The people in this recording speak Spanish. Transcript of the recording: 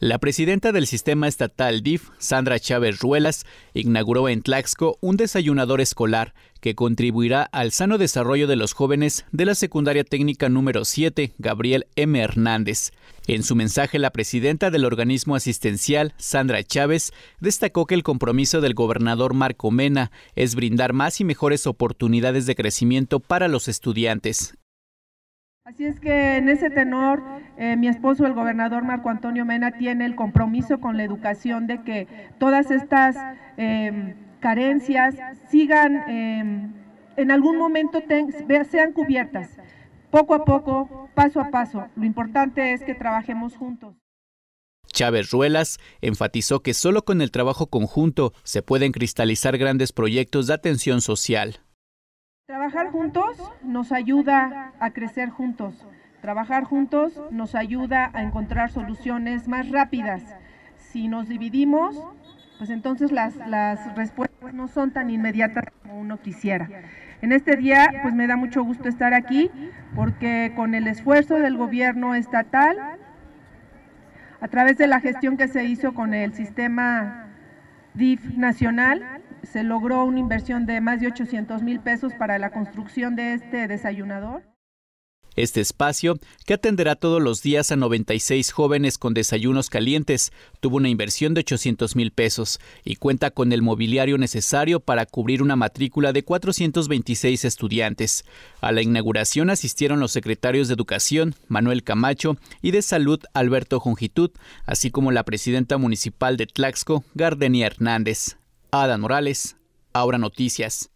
La presidenta del sistema estatal DIF, Sandra Chávez Ruelas, inauguró en Tlaxco un desayunador escolar que contribuirá al sano desarrollo de los jóvenes de la secundaria técnica número 7, Gabriel M. Hernández. En su mensaje, la presidenta del organismo asistencial, Sandra Chávez, destacó que el compromiso del gobernador Marco Mena es brindar más y mejores oportunidades de crecimiento para los estudiantes. Así es que en ese tenor, eh, mi esposo, el gobernador Marco Antonio Mena, tiene el compromiso con la educación de que todas estas em, carencias sigan, em, en algún momento sean cubiertas, poco a poco, paso a paso. Lo importante es que trabajemos juntos. Chávez Ruelas enfatizó que solo con el trabajo conjunto se pueden cristalizar grandes proyectos de atención social. Trabajar juntos nos ayuda a crecer juntos. Trabajar juntos nos ayuda a encontrar soluciones más rápidas. Si nos dividimos, pues entonces las, respuestas no son tan inmediatas como uno quisiera. En este, este día, pues me da mucho gusto estar aquí, porque con el esfuerzo del gobierno estatal, a través de la gestión que se hizo con el sistema DIF nacional, se logró una inversión de más de 800 mil pesos para la construcción de este desayunador. Este espacio, que atenderá todos los días a 96 jóvenes con desayunos calientes, tuvo una inversión de 800 mil pesos y cuenta con el mobiliario necesario para cubrir una matrícula de 426 estudiantes. A la inauguración asistieron los secretarios de Educación, Manuel Camacho, y de Salud, Alberto Jongitud, así como la presidenta municipal de Tlaxco, Gardenia Hernández. Adán Morales, Ahora Noticias.